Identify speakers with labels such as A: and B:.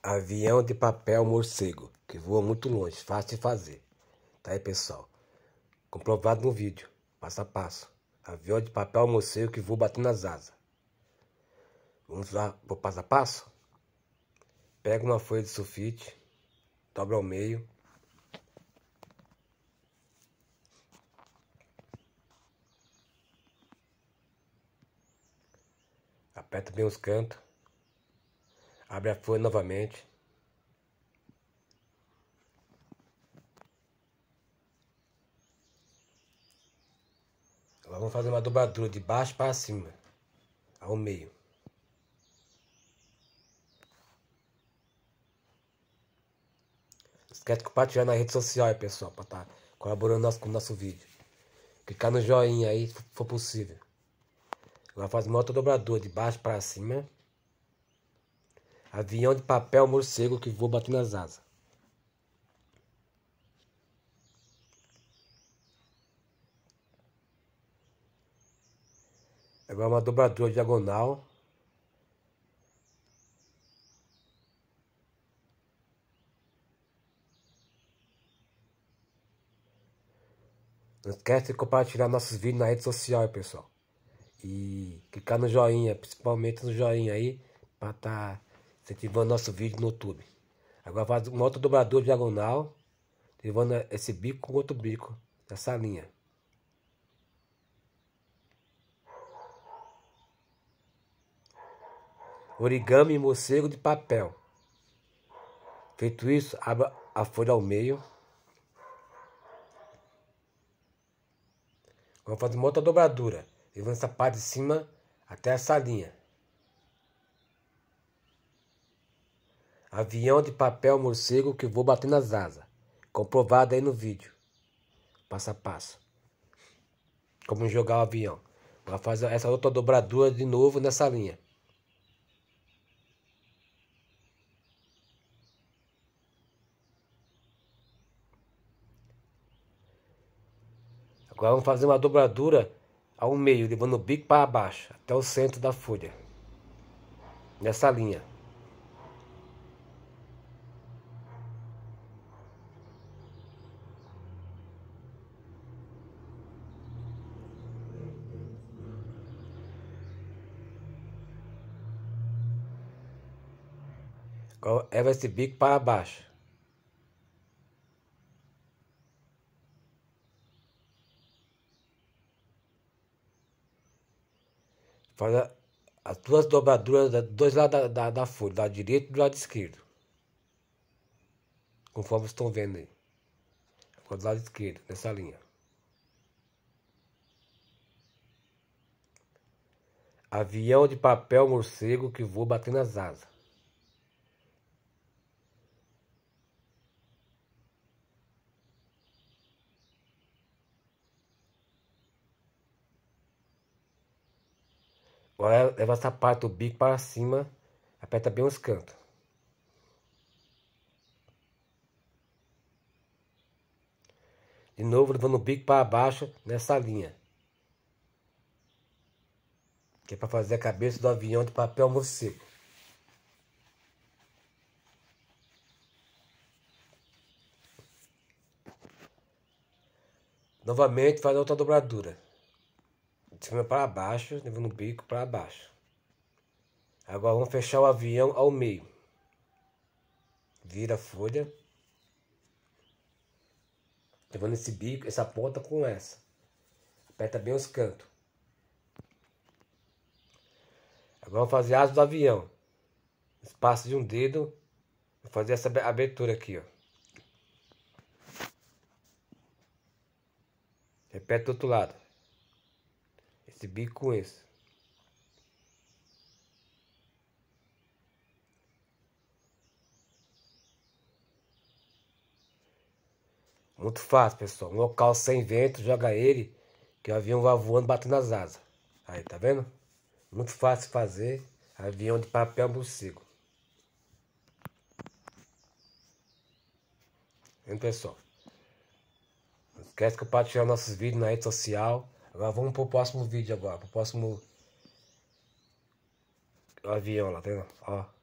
A: Avião de papel morcego, que voa muito longe, fácil de fazer. Tá aí, pessoal. Comprovado no vídeo, passo a passo. Avião de papel morcego que voa batendo nas asas. Vamos lá pro passo a passo? Pega uma folha de sulfite, dobra ao meio. Aperta bem os cantos. Abre a folha novamente. Agora vamos fazer uma dobradura de baixo para cima, ao meio. Não esquece de compartilhar na rede social, pessoal, para estar tá colaborando nosso, com o nosso vídeo. Clicar no joinha aí, se for possível. Agora faz uma outra dobradura de baixo para cima. Avião de papel morcego que voa batendo as asas. Agora é uma dobradura diagonal. Não esquece de compartilhar nossos vídeos na rede social, pessoal. E clicar no joinha, principalmente no joinha aí, para estar tá incentivando nosso vídeo no YouTube. Agora faz uma outra dobradura diagonal, levando esse bico com outro bico nessa linha. Origami morcego de papel. Feito isso, abra a folha ao meio. Agora faz uma outra dobradura, levando essa parte de cima até essa linha. Avião de papel morcego que vou bater nas asas. Comprovado aí no vídeo. Passo a passo. Como jogar o avião. Vai fazer essa outra dobradura de novo nessa linha. Agora vamos fazer uma dobradura ao meio, levando o bico para baixo, até o centro da folha. Nessa linha. Leva é esse bico para baixo. Faz as duas dobraduras dos dois lados da, da, da folha, do lado direito e do lado esquerdo. Conforme estão vendo aí. do lado esquerdo, nessa linha. Avião de papel morcego que voa batendo as asas. Agora é, leva essa parte do bico para cima, aperta bem os cantos. De novo, levando o bico para baixo nessa linha. Que é para fazer a cabeça do avião de papel almoço Novamente faz outra dobradura cima para baixo, levando o bico para baixo. Agora vamos fechar o avião ao meio. Vira a folha. Levando esse bico, essa ponta com essa. Aperta bem os cantos. Agora vamos fazer asas do avião. Espaço de um dedo. Vou fazer essa abertura aqui, ó. Repete do outro lado. Esse bico esse. Muito fácil, pessoal. Um local sem vento, joga ele, que o avião vai voando, batendo as asas. Aí, tá vendo? Muito fácil fazer avião de papel morcego. então pessoal? Não esquece que eu compartilhar nossos vídeos na rede social. Agora vamos pro próximo vídeo agora, pro próximo avião lá, tá vendo? Ó.